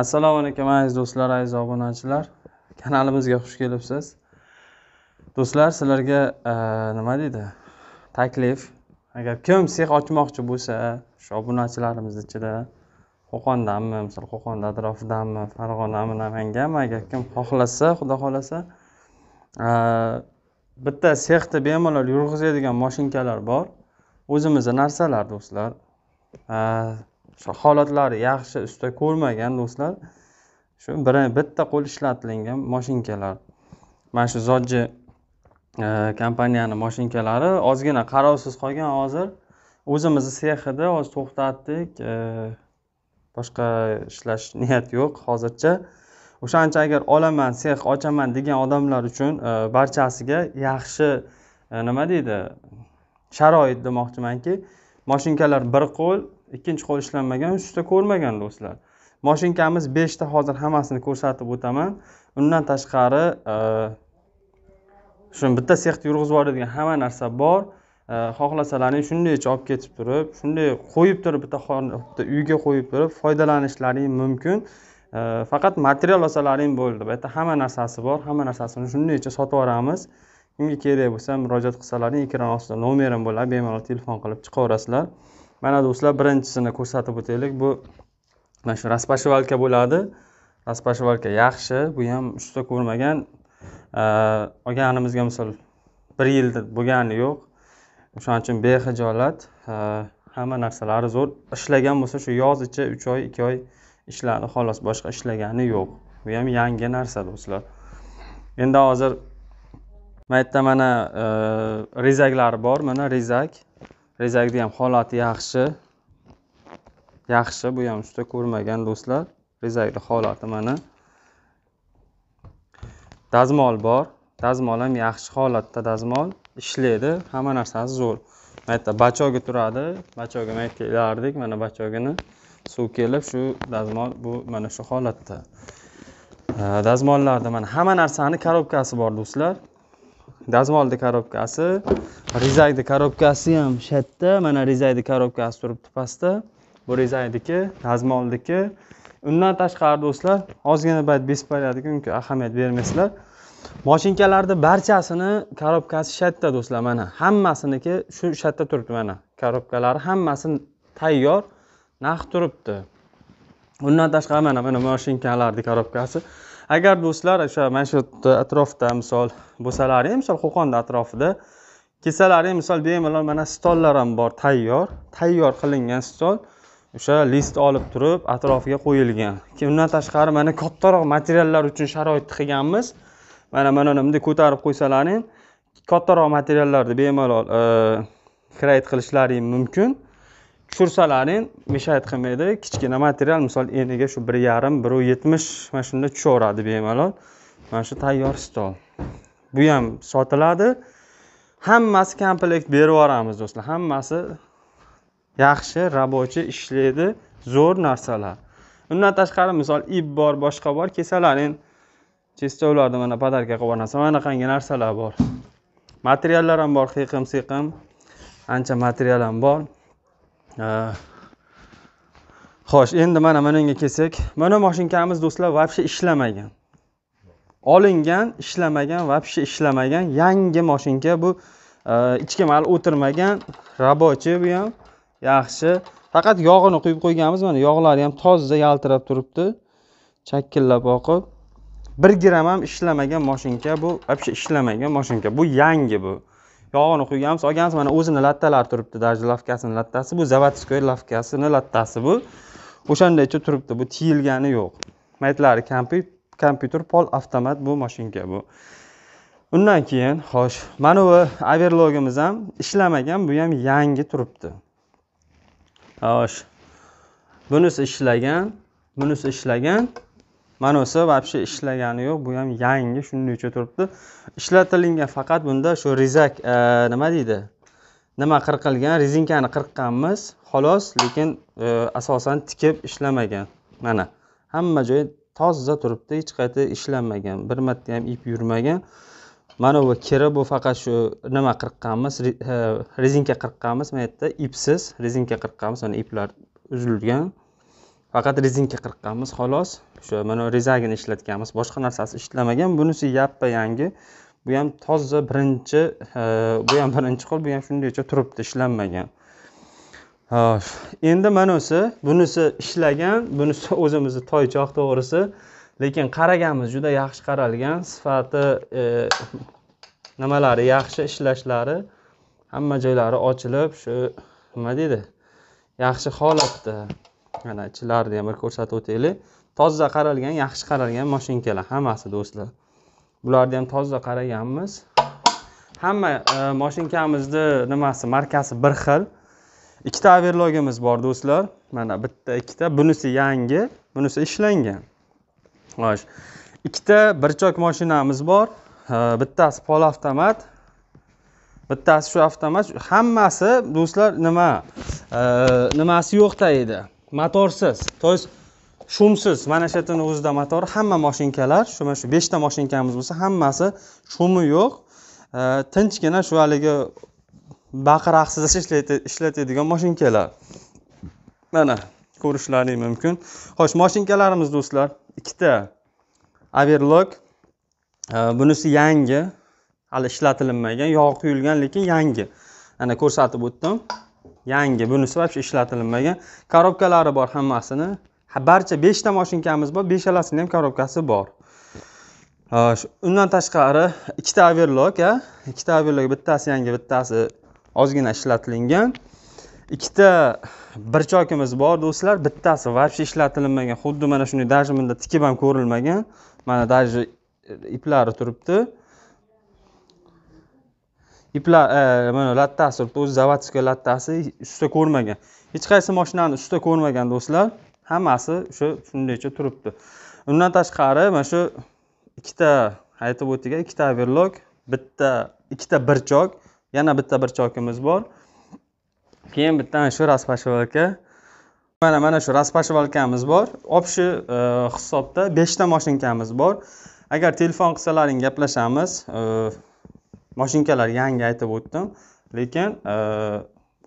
assalomu alaykum aziz do'stlar aziz obunachilar kanalimizga xush kelibsiz do'stlar sizlarga e, nima deydi taklif agar kim sex ochmoqchi bo'lsa shu obunachilarimiz ichida qo'qondanmi misol qo'qon atrofidanmi farg'onami namanganmi agar kim xohlasa xudo xohlasa e, bitta sexni bemalol yurg'izadigan moshinkalar bor o'zimizni narsalar do'stlar e, shu holatlari yaxshi usta ko'rmagan do'stlar shu bitta qo'l ishlatilgan moshinkalar mana shu zojji e, kompaniyani moshinkalari ozgina qarovsiz qolgan hozir o'zimizni sexida hozir to'xtatdik e, boshqa ishlash niyati yo'q hozircha o'shancha agar olaman sex ochaman degan odamlar uchun e, barchasiga yaxshi nima deydi sharoit demoqchimanki moshinkalar bir qo'l ikkinchi qo'l ishlanmagan uchta ko'rmagan do'stlar moshinkamiz beshta hozir hammasini ko'rsatib o'taman undan tashqari e, shu bitta sext yurg'izib yuboradigan hamma narsa bor e, xohlasalaring shundaycha olib ketib turib shunday qo'yib turib bitta bitta uyga qo'yib turib foydalanishlaring mumkin e, faqat material olsalaring bo'ldi bu yerda hamma narsasi bor hamma narsasini shundaycha sotib yuboramiz kimga kerak bo'lsa murojaat qilsalaring ekran ostida nomerim bo'ladi bemalol telefon qilib chiqaverasizlar mana do'stlar birinchisini ko'rsatib o'taylik bu mana shu распашивалка bo'ladi распашивалка yaxshi bu ham usta ko'rmagan e, olganimizga misol bir yil bo'lgani yo'q o'shaning uchun behijolat e, hamma narsalari zo'r ishlagan bo'lsa shu yoz ichi uch oy ikki oy ishladi xolos boshqa ishlagani yo'q bu ham yangi narsa do'stlar endi hozir bu yerda mana e, rezaklari bor mana rezak rezakni ham holati yaxshi yaxshi bu ham usta ko'rmagan do'stlar rezakni holati mana dazmol bor dazmol ham yaxshi holatda dazmol ishlaydi hamma narsasi zo'r mana yerda bachogi turadi bachoga mana yerga ilardik mana bachogini suv kelib shu dazmol bu mana shu holatda dazmollarda mana hamma narsani korobkasi bor do'stlar dazmolni korobkasi rezakni korobkasi ham yerda mana rezakni korobkasi turibdi pastda bu rezakniki dazmolniki undan tashqari do'stlar ozgina bayt беспорядок unga ahamiyat bermaysizlar moshinkalarni barchasini korobkasi yerda do'stlar mana hammasiniki shu yerda turibdi mana korobkalari hammasi tayyor naqd turibdi undan tashqari mana mana moshinkalarni korobkasi agar do'stlar o'sha mana shu atrofda misol bo'lsalaring misol qo'qonni atrofida kelsalaring misol bemalol mana stollar ham bor tayyor tayyor qilingan stol o'sha list olib turib atrofiga qo'yilgan undan tashqari mana kattaroq materiallar uchun sharoit qilganmiz mana mana bunday ko'tarib qo'ysalaring kattaroq materiallarni bemalol create qilishlaring mumkin tushirsalarning mishat qilmaydi kichkina material misol eniga shu bir yarim bir yetmish mana shunda tushaveradi bemalol mana shu tayyor stol bu ham sotiladi hammasi komplekt berib yuboramiz do'stlar hammasi yaxshi рабочий ishlaydi zo'r narsalar undan tashqari misol ip bor boshqa bor kelsalaring chestovlarni ularni mana podarka qilib yuborasan mana qangi narsalar bor materiallar ham bor qiyqim siyqim ancha material ham bor Э, xo'sh endi mana bunga kelsak mana mashinkamiz do'stlar вообще ishlamagan olingan ishlamagan вообще ishlamagan yangi mashinka bu e, ichki mal o'tirmagan рабочий bu ham yaxshi faqat yog'ini quyib qo'yganmiz mana yog'lari ham toza yaltirab turibdi chakillab oqib bir gram ham ishlamagan mashinka bu вообще ishlamagan mashinka bu yangi bu yog'ini quyganmiz olganmiz mana o'zini lattalari turibdi даже lavkasini lattasi bu заводской lavkasini lattasi bu o'shandaycha turibdi bu tiyilgani yo'q maytlari kompyuter pol avtomat bu mashinka bu undan keyin xo'sh mana bu averlogimiz ham ishlamagan bu ham yangi turibdi xo'sh bunisi ishlagan bunisi ishlagan manosi вообще ishlagani yo'q bu ham yangi shunday turibdi ishlatilingan faqat bunda shu rezak e, nima deydi nima qirqilgan rezinkani qirqqanmiz xolos lekin e, asosan tikib ishlamagan mana hamma joyi toza turibdi hech qayerda ishlanmagan bir marta ham ip yurmagan mana bu kiri bu faqat shu nima qirqqanmiz e, rezinka qirqqanmiz mana bu yerda ipsiz rezinka qirqqanmiz mana iplar uzilgan faqat rezinka qirqqanmiz xolos o'sha mana rezagini ishlatganmiz boshqa narsasi ishlamagan bunisi yappa yangi bu ham toza birinchi e, bu ham birinchi qo'l bu ham shundaycha turibdi ishlanmagan endi manasi bunisi ishlagan bunisi o'zimizni toychoq to'g'risi lekin qaraganmiz juda yaxshi qaralgan sifati e, nimalari yaxshi ishlashlari hamma joylari ochilib shu nima deydi yaxshi holatda mana ichlarni ham bir ko'rsatib o'taylik toza qaralgan yaxshi qaralgan moshinkalar hammasi do'stlar bularni ham toza qaraganmiz hamma mashinkamizni e, moshinkamizni nimasi markasi bir xil ikkita averlogimiz bor do'stlar mana bitta ikkita bunisi yangi bunisi ishlangan xo'sh ikkita birchok moshinamiz bor e, bittasi pol avtomat bittasi shu avtomat hammasi do'stlar nima e, nimasi yo'qda edi motorsiz то есть shumsiz mana shu yerdani o'zida motori hamma moshinkalar shu mana shu beshta moshinkamiz bo'lsa hammasi shumi yo'q tinchgina shu haligi baqir ishlatadigan moshinkalar mana ko'rishlaring mumkin xo'sh moshinkalarimiz do'stlar ikkita averlok bunisi yangi hali ishlatilinmagan yog'i quyilgan lekin yangi ana ko'rsatib o'tdim yangi bunisi вообще ishlatilmagan korobkalari bor hammasini barcha beshta moshinkamiz bor beshalasini ham korobkasi bor undan tashqari ikkita averlok ikkita averlok bittasi yangi bittasi ozgina ishlatilingan ikkita birchokimiz bor do'stlar bittasi вообще ishlatilmagan xuddi mana shunday даже bunda tikib ham ko'rilmagan mana даже e, iplari turibdi Э, mana lattasi bitta o'zi zavodskiy lattasi ustida ko'rmagan hech qaysi mashinani ustida ko'rmagan do'stlar hammasi o'sha shundaycha turibdi undan tashqari mana shu ikkita aytib o'tdik ikkita overlok bitta ikkita birchok yana bitta birchokimiz bor keyin bitta shu распашивалка mana mana shu распашивалкамiz bor общий e, hisobda beshta mashinkamiz bor agar telefon qilsalaring gaplashamiz e, moshinkalar yangi aytib o'tdim lekin e,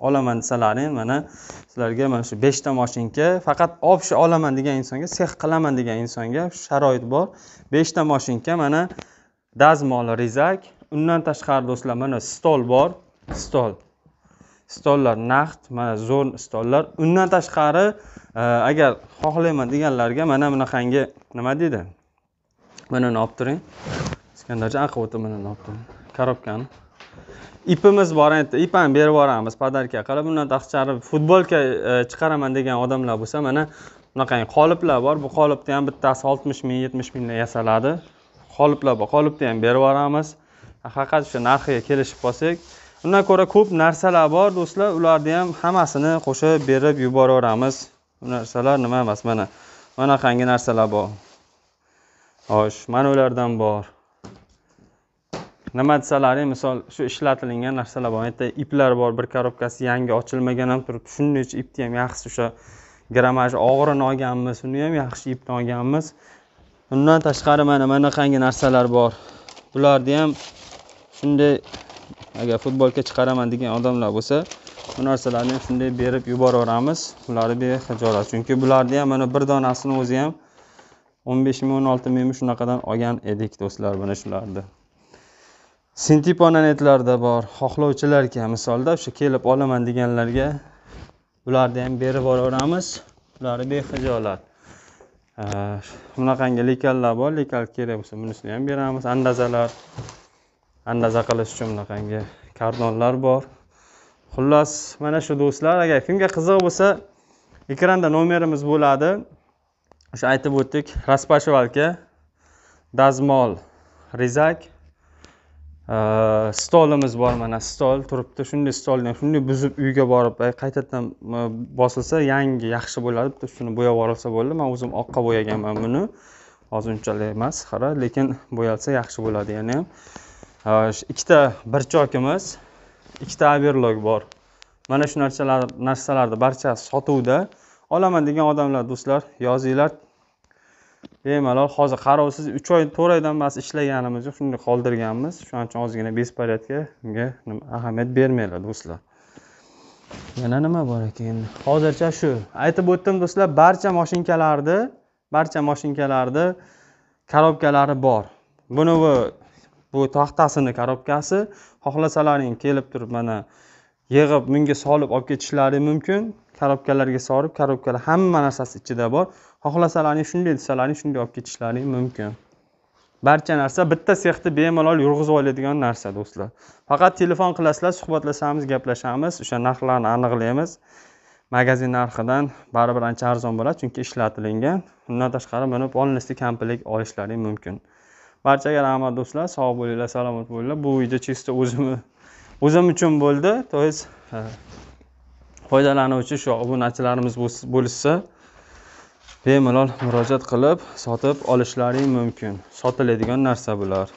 olaman desalaring mana sizlarga mana shu beshta moshinka faqat общий olaman degan insonga sex qilaman degan insonga sharoit bor beshta moshinka mana dazmol rezak undan tashqari do'stlar mana stol bor stol stollar naqd mana zo'r stollar undan tashqari e, agar xohlayman deganlarga mana bunaqangi nima deydi mana buni olib turing iskandarjon aqib o'tib mana buni olib turing коробкani ipimiz bor endi ip ham berib yuboramiz podarka qilib undan taqchari futbolka e, chiqaraman degan odamlar bo'lsa mana bunaqangi qoliplar bor bu qolipni ham bittasi oltmish ming yetmish mingda yasaladi qoliplar bor qolipni ham berib yuboramiz haqiqat o'sha narxiga kelishib qolsak undan ko'ra ko'p narsalar bor do'stlar ularni ham hammasini qo'shib berib yuboraveramiz bu narsalar nima emas mana mana narsalar bor xo'sh mana ulardan bor nima desalaring misol shu ishlatilingan narsalar bor bitta iplar bor bir korobkasi yangi ochilmagan ham turibdi uchun ipni ham yaxshi o'sha gramaj og'irini olganmiz uni ham yaxshi ipni olganmiz undan tashqari mana bunaqangi narsalar bor bularni ham shunday agar futbolka chiqaraman degan odamlar bo'lsa bu narsalarni ham shunday berib yuboraveramiz bularni bexijolat chunki bularni ham mana bir donasini o'zi ham o'n besh ming o'n olti mingmi shunaqadan olgan edik do'stlar mana shularni sentipon anetlarda bor xohlovchilarga misolda o'sha kelib olaman deganlarga bularni ham berib yuboraveramiz bularni bexijolat bunaqangi lekallar bor lekal kerak bo'lsa bunisini ham beramiz andazalar andaza qilish uchun bunaqangi kardonlar bor xullas mana shu do'stlar agar kimga qiziq bo'lsa ekranda nomerimiz bo'ladi o'sha aytib o'tdik распашивалка dazmol rezak stolimiz э, bor mana stol turibdi shunday stolni shunday buzib uyga borib э, qaytadan э, bosilsa yangi yaxshi bo'ladi bitta shuni bo'yab yuborilsa bo'ldi man o'zim oqqa bo'yaganman buni hozir unchalik emas xira lekin bo'yalsa yaxshi bo'ladi yana e, ham ikkita chokimiz ikkita averlok bor mana shu narsalar narsalarni barchasi sotuvda olaman degan odamlar do'stlar yozinglar bemalol hozir qarovsiz uch oy to'rt oydan bas ishlaganimiz yo'q shunday qoldirganmiz shuning uchun ozgina besporядка unga ahamiyat bermanglar do'stlar yana nima bor ekan hozircha shu aytib o'tdim do'stlar barcha moshinkalarni barcha moshinkalarni korobkalari bor buni bu bu taxtasini korobkasi xohlasalaring kelib turib mana yig'ib bunga solib olib ketishlari mumkin korobkalarga solib korobkalar hamma narsasi ichida bor xohlasalarning shunday desalarning shunday olib ketishlari mumkin barcha narsa bitta sexni bemalol yurg'izib oladigan narsa do'stlar faqat telefon qilasizlar suhbatlashamiz gaplashamiz o'sha narxlarni aniqlaymiz magazin narxidan baribir ancha arzon bo'ladi chunki ishlatilingan undan tashqari buni полностью komplekt olishlaring mumkin barchaga rahmat do'stlar sog' bo'linglar salomat bo'linglar bu video чисто o'zimni o'zim uchun bo'ldi то есть foydalanuvchi shu obunachilarimiz bo'lishsa bemalol murojaat qilib sotib olishlaring mumkin sotiladigan narsa bular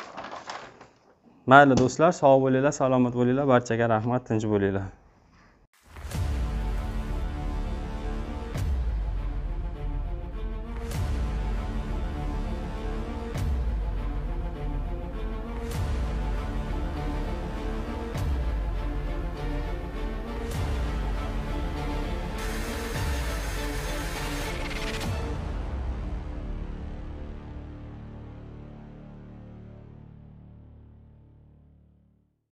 mayli do'stlar sog' bo'linglar salomat bo'linglar barchaga rahmat tinch bo'linglar